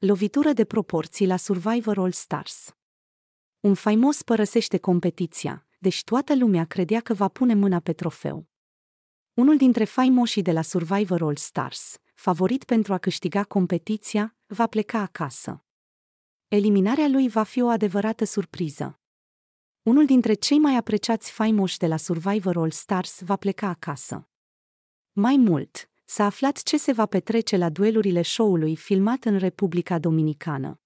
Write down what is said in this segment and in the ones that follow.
Lovitură de proporții la Survivor All Stars. Un faimos părăsește competiția, deci toată lumea credea că va pune mâna pe trofeu. Unul dintre faimoșii de la Survivor All Stars, favorit pentru a câștiga competiția, va pleca acasă. Eliminarea lui va fi o adevărată surpriză. Unul dintre cei mai apreciați faimoși de la Survivor All Stars va pleca acasă. Mai mult, s-a aflat ce se va petrece la duelurile show-ului filmat în Republica Dominicană.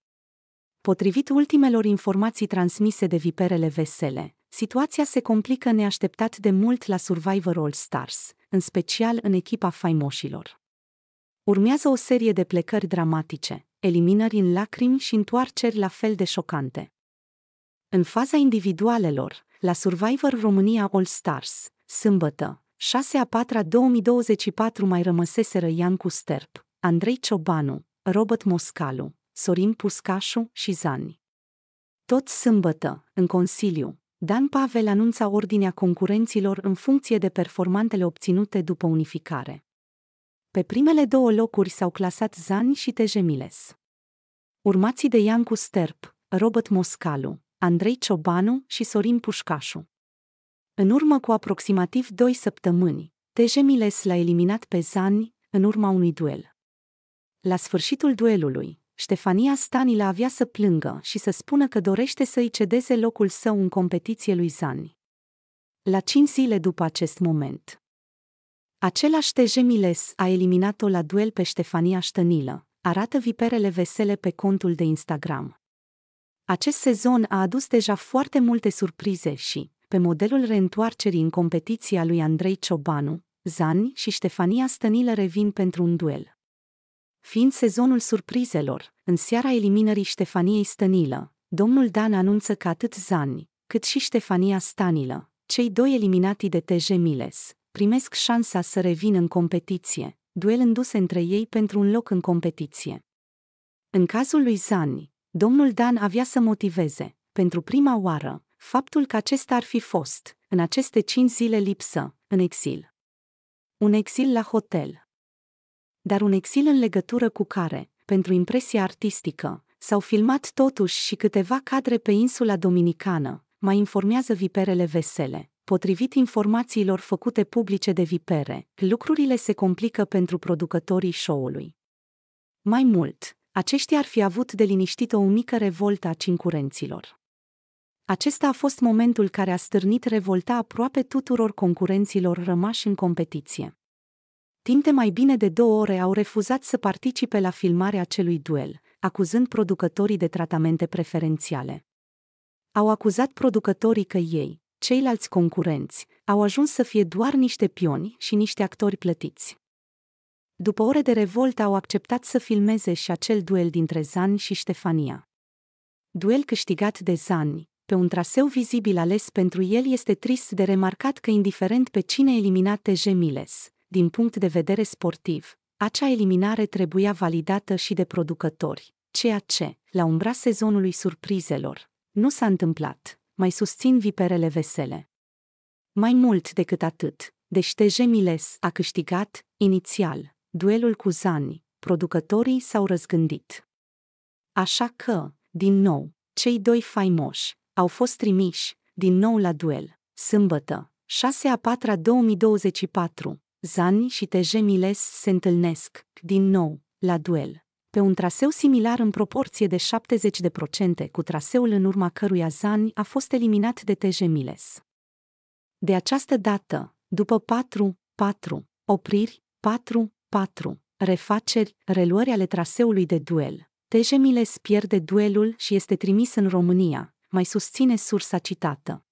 Potrivit ultimelor informații transmise de Viperele Vesele, situația se complică neașteptat de mult la Survivor All Stars, în special în echipa faimoșilor. Urmează o serie de plecări dramatice, eliminări în lacrimi și întoarceri la fel de șocante. În faza individualelor, la Survivor România All Stars, sâmbătă, 6 a 4 -a 2024 mai rămăseseră Ian Custerp, Andrei Ciobanu, Robert Moscalu, Sorin Puscașu și Zani. Tot sâmbătă, în Consiliu, Dan Pavel anunța ordinea concurenților în funcție de performantele obținute după unificare. Pe primele două locuri s-au clasat Zani și Tejemiles. Urmații de Iancu Sterp, Robert Moscalu, Andrei Ciobanu și Sorin Pușcașu. În urmă cu aproximativ doi săptămâni, TJ Miles l-a eliminat pe Zani în urma unui duel. La sfârșitul duelului, Ștefania Stanila avea să plângă și să spună că dorește să-i cedeze locul său în competiție lui Zani. La cinci zile după acest moment, același TJ Miles a eliminat-o la duel pe Ștefania Ștănilă, arată viperele vesele pe contul de Instagram. Acest sezon a adus deja foarte multe surprize și, pe modelul reîntoarcerii în competiția lui Andrei Ciobanu, Zani și Ștefania Stănilă revin pentru un duel. Fiind sezonul surprizelor, în seara eliminării Ștefaniei Stănilă, domnul Dan anunță că atât Zani, cât și Ștefania Stanilă, cei doi eliminati de TJ Miles, primesc șansa să revină în competiție, duelându-se între ei pentru un loc în competiție. În cazul lui Zani, domnul Dan avea să motiveze, pentru prima oară, faptul că acesta ar fi fost, în aceste cinci zile lipsă, în exil. Un exil la hotel. Dar un exil în legătură cu care, pentru impresia artistică, s-au filmat totuși și câteva cadre pe insula dominicană, mai informează viperele vesele. Potrivit informațiilor făcute publice de vipere, lucrurile se complică pentru producătorii show-ului. Mai mult, aceștia ar fi avut de liniștit o mică revoltă a cincurenților. Acesta a fost momentul care a stârnit revolta aproape tuturor concurenților rămași în competiție. Timp de mai bine de două ore au refuzat să participe la filmarea acelui duel, acuzând producătorii de tratamente preferențiale. Au acuzat producătorii că ei, ceilalți concurenți, au ajuns să fie doar niște pioni și niște actori plătiți. După ore de revoltă au acceptat să filmeze și acel duel dintre Zan și Ștefania. Duel câștigat de Zani, pe un traseu vizibil ales pentru el este trist de remarcat că indiferent pe cine elimina TJ Miles, din punct de vedere sportiv, acea eliminare trebuia validată și de producători, ceea ce, la umbra sezonului surprizelor, nu s-a întâmplat, mai susțin viperele vesele. Mai mult decât atât, deși TJ Miles a câștigat, inițial, duelul cu Zani, producătorii s-au răzgândit. Așa că, din nou, cei doi faimoși, au fost trimiși, din nou la duel. Sâmbătă, 6 a 4 -a 2024, Zani și Tejemiles se întâlnesc, din nou, la duel. Pe un traseu similar în proporție de 70% cu traseul în urma căruia Zani a fost eliminat de Tejemiles. De această dată, după 4, 4, opriri, 4, 4, refaceri, reluări ale traseului de duel, Tejemiles pierde duelul și este trimis în România, mai susține sursa citată.